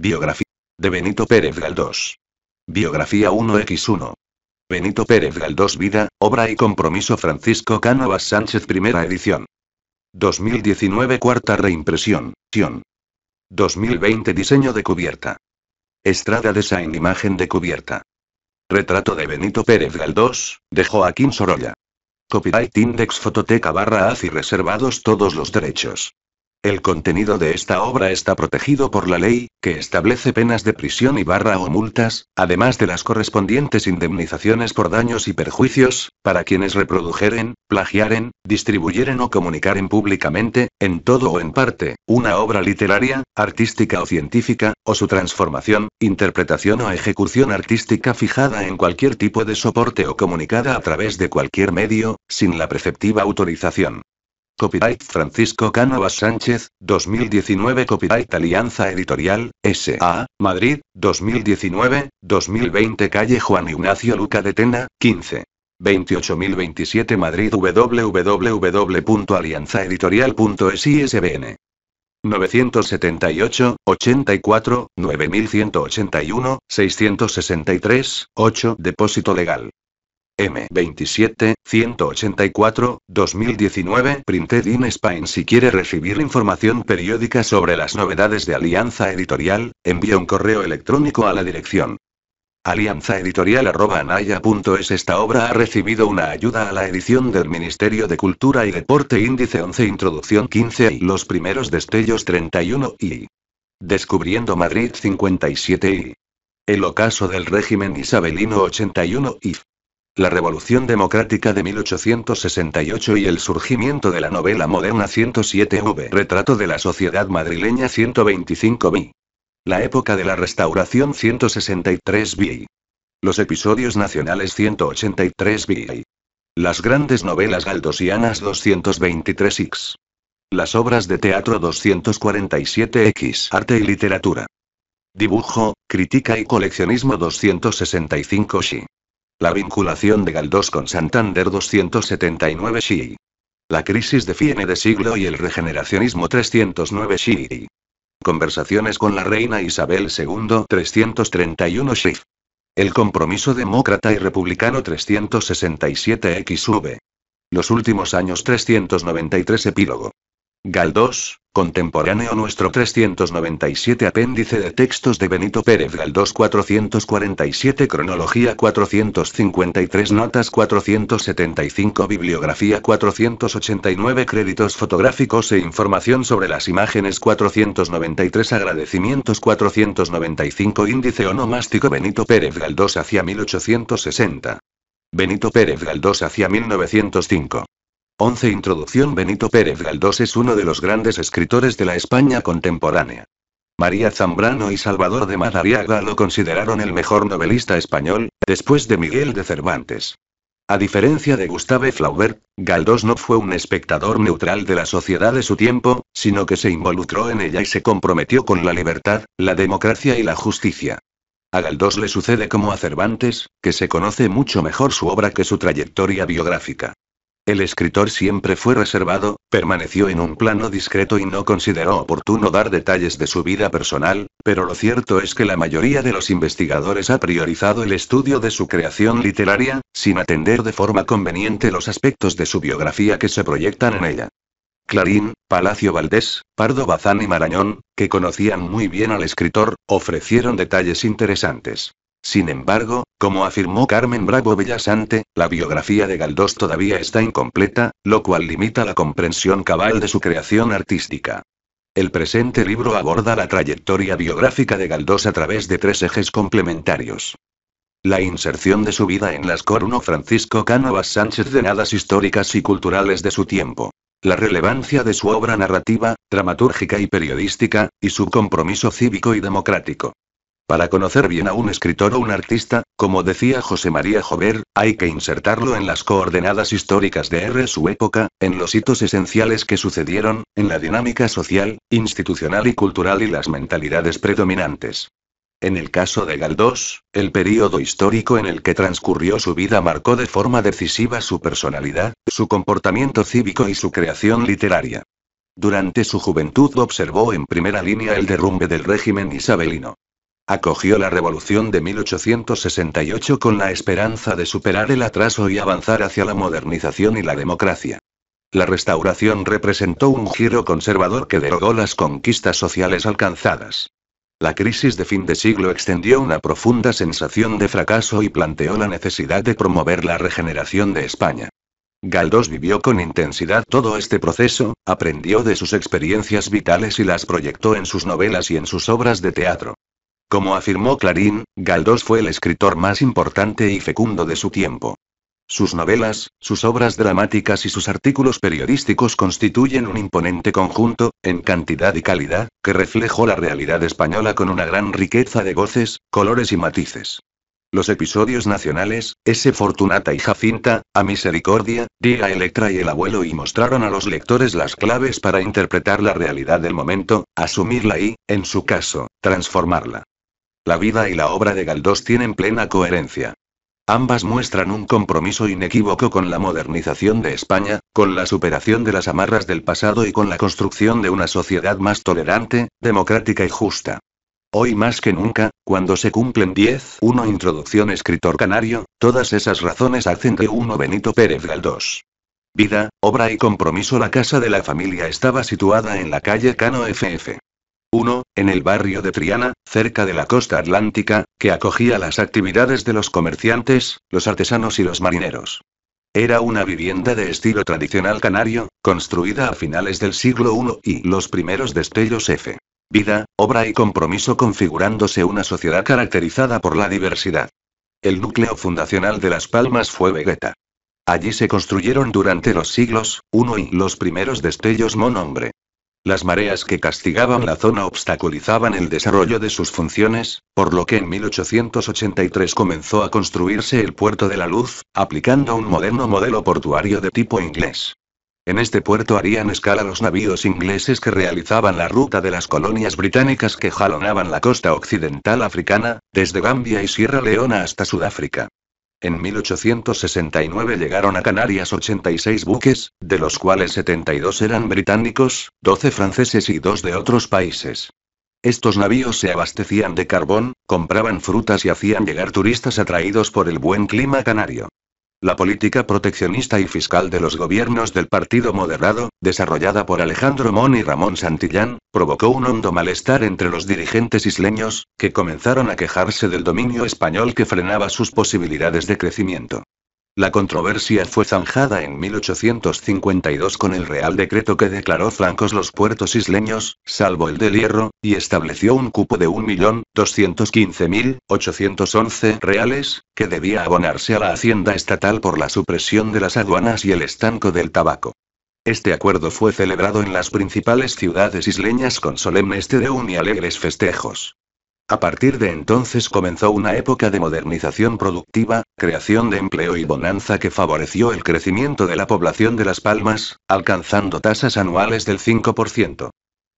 Biografía de Benito Pérez Galdós. Biografía 1x1. Benito Pérez 2 Vida, Obra y Compromiso Francisco Cánovas Sánchez Primera edición. 2019 Cuarta reimpresión. 2020 Diseño de cubierta. Estrada Design Imagen de cubierta. Retrato de Benito Pérez Galdós, de Joaquín Sorolla. Copyright Index Fototeca barra y reservados todos los derechos. El contenido de esta obra está protegido por la ley, que establece penas de prisión y barra o multas, además de las correspondientes indemnizaciones por daños y perjuicios, para quienes reprodujeren, plagiaren, distribuyeren o comunicaren públicamente, en todo o en parte, una obra literaria, artística o científica, o su transformación, interpretación o ejecución artística fijada en cualquier tipo de soporte o comunicada a través de cualquier medio, sin la preceptiva autorización. Copyright Francisco Cánovas Sánchez, 2019 Copyright Alianza Editorial, S.A., Madrid, 2019, 2020 Calle Juan Ignacio Luca de Tena, 15. 28027 Madrid www.alianzaeditorial.es ISBN 978, 84, 9181, 663, 8 Depósito legal M27, 184, 2019. Printed in Spain. Si quiere recibir información periódica sobre las novedades de Alianza Editorial, envía un correo electrónico a la dirección Alianza alianzaeditorial.anaya.es Esta obra ha recibido una ayuda a la edición del Ministerio de Cultura y Deporte Índice 11 Introducción 15 y Los primeros destellos 31 y Descubriendo Madrid 57 y El ocaso del régimen isabelino 81 y la Revolución Democrática de 1868 y el surgimiento de la novela moderna 107V, retrato de la sociedad madrileña 125B. La época de la restauración 163B. Los episodios nacionales 183B. Las grandes novelas galdosianas 223X. Las obras de teatro 247X. Arte y literatura. Dibujo, crítica y coleccionismo 265X. La vinculación de Galdós con Santander 279 Xi. La crisis de Fiene de siglo y el regeneracionismo 309 Xi. Conversaciones con la reina Isabel II 331 Xi. El compromiso demócrata y republicano 367 XV. Los últimos años 393 Epílogo. Galdós, Contemporáneo nuestro 397 Apéndice de textos de Benito Pérez Galdós 447 Cronología 453 Notas 475 Bibliografía 489 Créditos fotográficos e información sobre las imágenes 493 Agradecimientos 495 Índice onomástico Benito Pérez Galdós hacia 1860 Benito Pérez Galdós hacia 1905 11. Introducción Benito Pérez Galdós es uno de los grandes escritores de la España contemporánea. María Zambrano y Salvador de Madariaga lo consideraron el mejor novelista español, después de Miguel de Cervantes. A diferencia de Gustave Flaubert, Galdós no fue un espectador neutral de la sociedad de su tiempo, sino que se involucró en ella y se comprometió con la libertad, la democracia y la justicia. A Galdós le sucede como a Cervantes, que se conoce mucho mejor su obra que su trayectoria biográfica. El escritor siempre fue reservado, permaneció en un plano discreto y no consideró oportuno dar detalles de su vida personal, pero lo cierto es que la mayoría de los investigadores ha priorizado el estudio de su creación literaria, sin atender de forma conveniente los aspectos de su biografía que se proyectan en ella. Clarín, Palacio Valdés, Pardo Bazán y Marañón, que conocían muy bien al escritor, ofrecieron detalles interesantes. Sin embargo, como afirmó Carmen Bravo Bellasante, la biografía de Galdós todavía está incompleta, lo cual limita la comprensión cabal de su creación artística. El presente libro aborda la trayectoria biográfica de Galdós a través de tres ejes complementarios. La inserción de su vida en las Coruno Francisco Cánovas Sánchez de nadas históricas y culturales de su tiempo. La relevancia de su obra narrativa, dramatúrgica y periodística, y su compromiso cívico y democrático. Para conocer bien a un escritor o un artista, como decía José María Jover, hay que insertarlo en las coordenadas históricas de R su época, en los hitos esenciales que sucedieron, en la dinámica social, institucional y cultural y las mentalidades predominantes. En el caso de Galdós, el periodo histórico en el que transcurrió su vida marcó de forma decisiva su personalidad, su comportamiento cívico y su creación literaria. Durante su juventud observó en primera línea el derrumbe del régimen isabelino. Acogió la revolución de 1868 con la esperanza de superar el atraso y avanzar hacia la modernización y la democracia. La restauración representó un giro conservador que derogó las conquistas sociales alcanzadas. La crisis de fin de siglo extendió una profunda sensación de fracaso y planteó la necesidad de promover la regeneración de España. Galdós vivió con intensidad todo este proceso, aprendió de sus experiencias vitales y las proyectó en sus novelas y en sus obras de teatro. Como afirmó Clarín, Galdós fue el escritor más importante y fecundo de su tiempo. Sus novelas, sus obras dramáticas y sus artículos periodísticos constituyen un imponente conjunto, en cantidad y calidad, que reflejó la realidad española con una gran riqueza de goces, colores y matices. Los episodios nacionales, ese Fortunata y Jacinta, A Misericordia, Día Electra y El Abuelo y mostraron a los lectores las claves para interpretar la realidad del momento, asumirla y, en su caso, transformarla. La vida y la obra de Galdós tienen plena coherencia. Ambas muestran un compromiso inequívoco con la modernización de España, con la superación de las amarras del pasado y con la construcción de una sociedad más tolerante, democrática y justa. Hoy más que nunca, cuando se cumplen 10, 1 introducción escritor canario, todas esas razones hacen de uno Benito Pérez Galdós. Vida, obra y compromiso La casa de la familia estaba situada en la calle Cano FF. Uno, en el barrio de Triana, cerca de la costa atlántica, que acogía las actividades de los comerciantes, los artesanos y los marineros. Era una vivienda de estilo tradicional canario, construida a finales del siglo I y los primeros destellos F. Vida, obra y compromiso configurándose una sociedad caracterizada por la diversidad. El núcleo fundacional de Las Palmas fue Vegeta. Allí se construyeron durante los siglos I y los primeros destellos Monombre. Las mareas que castigaban la zona obstaculizaban el desarrollo de sus funciones, por lo que en 1883 comenzó a construirse el puerto de la Luz, aplicando un moderno modelo portuario de tipo inglés. En este puerto harían escala los navíos ingleses que realizaban la ruta de las colonias británicas que jalonaban la costa occidental africana, desde Gambia y Sierra Leona hasta Sudáfrica. En 1869 llegaron a Canarias 86 buques, de los cuales 72 eran británicos, 12 franceses y 2 de otros países. Estos navíos se abastecían de carbón, compraban frutas y hacían llegar turistas atraídos por el buen clima canario. La política proteccionista y fiscal de los gobiernos del Partido Moderado, desarrollada por Alejandro Mon y Ramón Santillán, provocó un hondo malestar entre los dirigentes isleños, que comenzaron a quejarse del dominio español que frenaba sus posibilidades de crecimiento. La controversia fue zanjada en 1852 con el Real Decreto que declaró francos los puertos isleños, salvo el del Hierro, y estableció un cupo de 1.215.811 reales, que debía abonarse a la hacienda estatal por la supresión de las aduanas y el estanco del tabaco. Este acuerdo fue celebrado en las principales ciudades isleñas con solemnes este un y alegres festejos. A partir de entonces comenzó una época de modernización productiva, creación de empleo y bonanza que favoreció el crecimiento de la población de Las Palmas, alcanzando tasas anuales del 5%.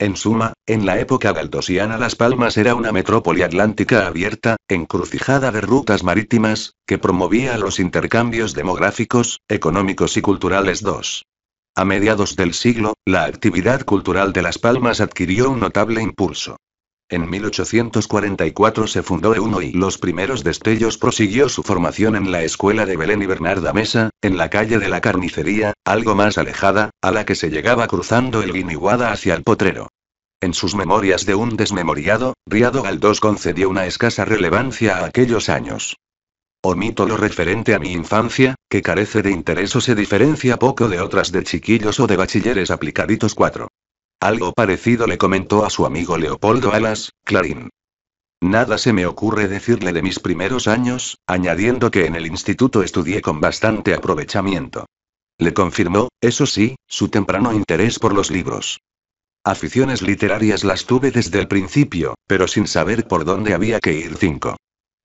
En suma, en la época galdosiana Las Palmas era una metrópoli atlántica abierta, encrucijada de rutas marítimas, que promovía los intercambios demográficos, económicos y culturales. 2. A mediados del siglo, la actividad cultural de Las Palmas adquirió un notable impulso. En 1844 se fundó E1 y los primeros destellos prosiguió su formación en la escuela de Belén y Bernarda Mesa, en la calle de la Carnicería, algo más alejada, a la que se llegaba cruzando el Guiniguada hacia el Potrero. En sus memorias de un desmemoriado, Riado Galdós concedió una escasa relevancia a aquellos años. Omito lo referente a mi infancia, que carece de interés o se diferencia poco de otras de chiquillos o de bachilleres aplicaditos 4. Algo parecido le comentó a su amigo Leopoldo Alas, Clarín. Nada se me ocurre decirle de mis primeros años, añadiendo que en el instituto estudié con bastante aprovechamiento. Le confirmó, eso sí, su temprano interés por los libros. Aficiones literarias las tuve desde el principio, pero sin saber por dónde había que ir. 5.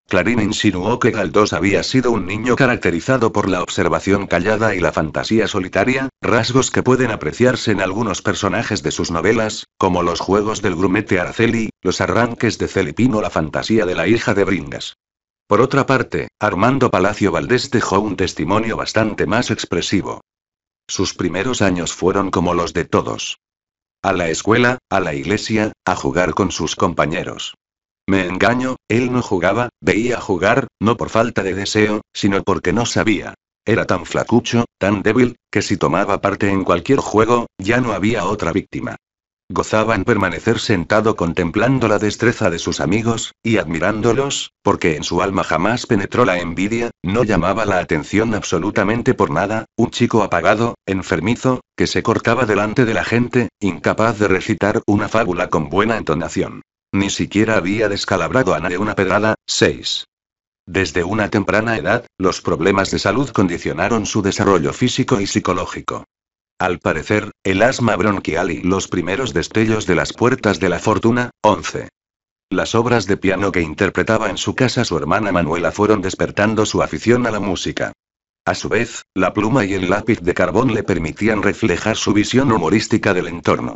Clarín insinuó que Galdós había sido un niño caracterizado por la observación callada y la fantasía solitaria, rasgos que pueden apreciarse en algunos personajes de sus novelas, como los juegos del grumete Araceli, los arranques de Celipino, la fantasía de la hija de Bringas. Por otra parte, Armando Palacio Valdés dejó un testimonio bastante más expresivo. Sus primeros años fueron como los de todos. A la escuela, a la iglesia, a jugar con sus compañeros. Me engaño, él no jugaba, veía jugar, no por falta de deseo, sino porque no sabía. Era tan flacucho, tan débil, que si tomaba parte en cualquier juego, ya no había otra víctima. Gozaba en permanecer sentado contemplando la destreza de sus amigos, y admirándolos, porque en su alma jamás penetró la envidia, no llamaba la atención absolutamente por nada, un chico apagado, enfermizo, que se cortaba delante de la gente, incapaz de recitar una fábula con buena entonación. Ni siquiera había descalabrado a nadie una pedrada. 6. Desde una temprana edad, los problemas de salud condicionaron su desarrollo físico y psicológico. Al parecer, el asma bronquial y los primeros destellos de las puertas de la fortuna, 11. Las obras de piano que interpretaba en su casa su hermana Manuela fueron despertando su afición a la música. A su vez, la pluma y el lápiz de carbón le permitían reflejar su visión humorística del entorno.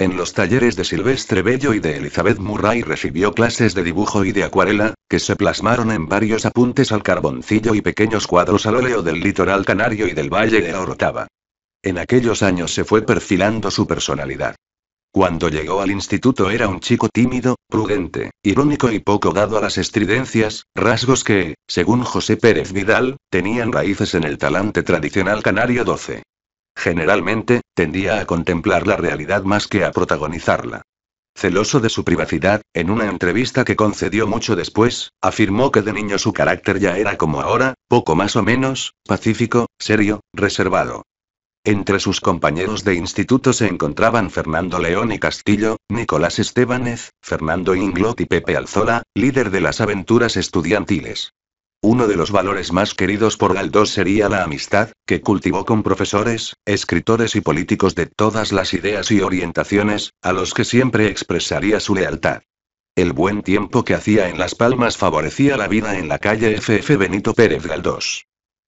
En los talleres de Silvestre Bello y de Elizabeth Murray recibió clases de dibujo y de acuarela, que se plasmaron en varios apuntes al carboncillo y pequeños cuadros al óleo del litoral canario y del valle de Orotava. En aquellos años se fue perfilando su personalidad. Cuando llegó al instituto era un chico tímido, prudente, irónico y poco dado a las estridencias, rasgos que, según José Pérez Vidal, tenían raíces en el talante tradicional canario 12 generalmente, tendía a contemplar la realidad más que a protagonizarla. Celoso de su privacidad, en una entrevista que concedió mucho después, afirmó que de niño su carácter ya era como ahora, poco más o menos, pacífico, serio, reservado. Entre sus compañeros de instituto se encontraban Fernando León y Castillo, Nicolás Estebanez, Fernando Inglot y Pepe Alzola, líder de las aventuras estudiantiles. Uno de los valores más queridos por Galdós sería la amistad, que cultivó con profesores, escritores y políticos de todas las ideas y orientaciones, a los que siempre expresaría su lealtad. El buen tiempo que hacía en Las Palmas favorecía la vida en la calle FF Benito Pérez Galdós.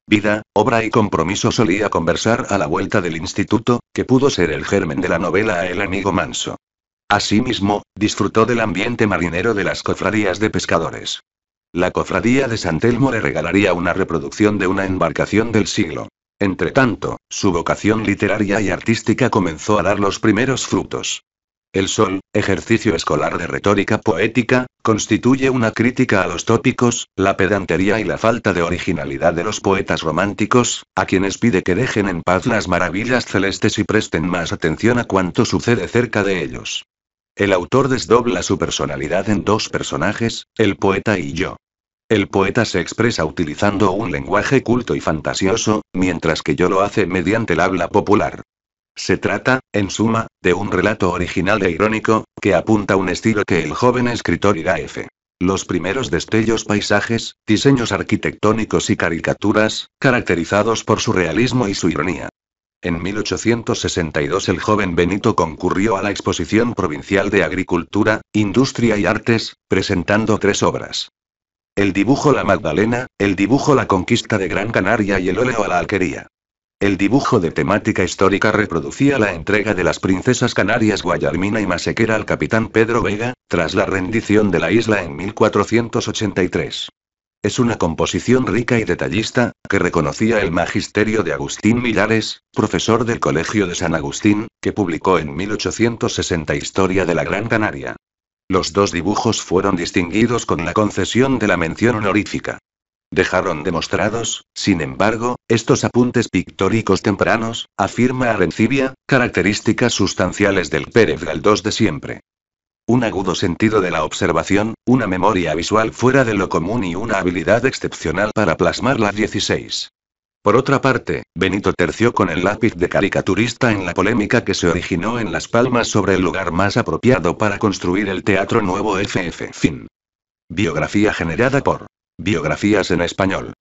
Vida, obra y compromiso solía conversar a la vuelta del instituto, que pudo ser el germen de la novela El amigo manso. Asimismo, disfrutó del ambiente marinero de las cofradías de pescadores. La cofradía de San Telmo le regalaría una reproducción de una embarcación del siglo. Entre tanto, su vocación literaria y artística comenzó a dar los primeros frutos. El Sol, ejercicio escolar de retórica poética, constituye una crítica a los tópicos, la pedantería y la falta de originalidad de los poetas románticos, a quienes pide que dejen en paz las maravillas celestes y presten más atención a cuanto sucede cerca de ellos. El autor desdobla su personalidad en dos personajes, el poeta y yo. El poeta se expresa utilizando un lenguaje culto y fantasioso, mientras que yo lo hace mediante el habla popular. Se trata, en suma, de un relato original e irónico, que apunta un estilo que el joven escritor irá F. Los primeros destellos paisajes, diseños arquitectónicos y caricaturas, caracterizados por su realismo y su ironía. En 1862 el joven Benito concurrió a la Exposición Provincial de Agricultura, Industria y Artes, presentando tres obras. El dibujo La Magdalena, el dibujo La Conquista de Gran Canaria y el óleo a la alquería. El dibujo de temática histórica reproducía la entrega de las princesas canarias Guayarmina y Masequera al capitán Pedro Vega, tras la rendición de la isla en 1483. Es una composición rica y detallista, que reconocía el magisterio de Agustín Millares, profesor del Colegio de San Agustín, que publicó en 1860 Historia de la Gran Canaria. Los dos dibujos fueron distinguidos con la concesión de la mención honorífica. Dejaron demostrados, sin embargo, estos apuntes pictóricos tempranos, afirma Arencibia, características sustanciales del Pérez Galdós de siempre un agudo sentido de la observación, una memoria visual fuera de lo común y una habilidad excepcional para plasmar la 16. Por otra parte, Benito terció con el lápiz de caricaturista en la polémica que se originó en Las Palmas sobre el lugar más apropiado para construir el Teatro Nuevo FF. Fin. Biografía generada por Biografías en Español.